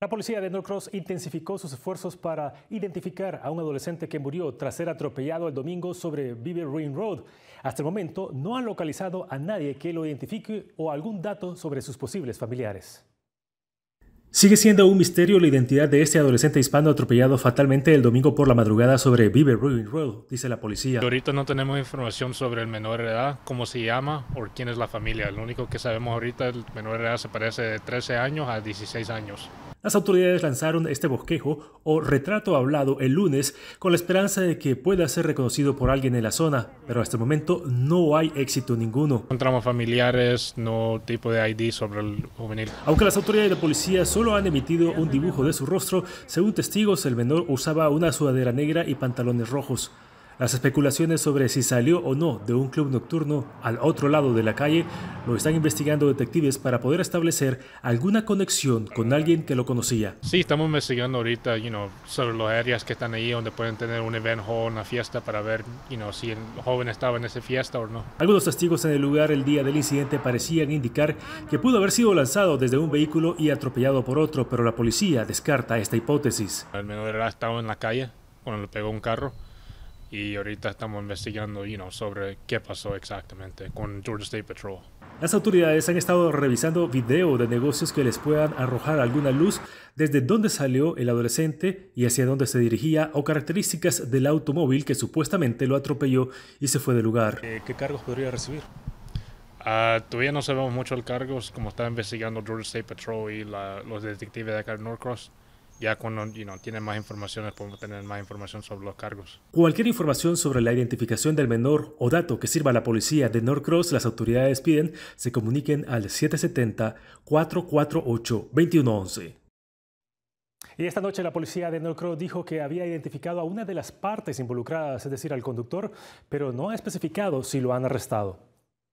La policía de Norcross intensificó sus esfuerzos para identificar a un adolescente que murió tras ser atropellado el domingo sobre Beaver Ring Road. Hasta el momento no han localizado a nadie que lo identifique o algún dato sobre sus posibles familiares. Sigue siendo un misterio la identidad de este adolescente hispano atropellado fatalmente el domingo por la madrugada sobre Beaver Ruin Road, dice la policía. Ahorita no tenemos información sobre el menor de edad, cómo se llama o quién es la familia. Lo único que sabemos ahorita, es el menor de edad se parece de 13 años a 16 años. Las autoridades lanzaron este bosquejo o retrato hablado el lunes con la esperanza de que pueda ser reconocido por alguien en la zona, pero hasta el momento no hay éxito ninguno. Encontramos familiares, no tipo de ID sobre el juvenil. Aunque las autoridades de policía solo han emitido un dibujo de su rostro, según testigos el menor usaba una sudadera negra y pantalones rojos. Las especulaciones sobre si salió o no de un club nocturno al otro lado de la calle lo están investigando detectives para poder establecer alguna conexión con alguien que lo conocía. Sí, estamos investigando ahorita you know, sobre las áreas que están ahí donde pueden tener un evento o una fiesta para ver si el joven estaba en esa fiesta o no. Algunos testigos en el lugar el día del incidente parecían indicar que pudo haber sido lanzado desde un vehículo y atropellado por otro, pero la policía descarta esta hipótesis. El menor era estado en la calle cuando le pegó un carro y ahorita estamos investigando you sobre qué pasó exactamente con Georgia State Patrol. Las autoridades han estado revisando video de negocios que les puedan arrojar alguna luz desde dónde salió el adolescente y hacia dónde se dirigía o características del automóvil que supuestamente lo atropelló y se fue del lugar. Eh, ¿Qué cargos podría recibir? Ah, todavía no sabemos mucho el cargos, como está investigando Georgia State Patrol y los detectives de acá de Norcross ya cuando tienen más informaciones podemos tener más información sobre los cargos. Cualquier información sobre la identificación del menor o dato que sirva a la policía de Norcross, las autoridades piden se comuniquen al 770-448-2111. Y esta noche la policía de Norcross dijo que había identificado a una de las partes involucradas, es decir, al conductor, pero no ha especificado si lo han arrestado.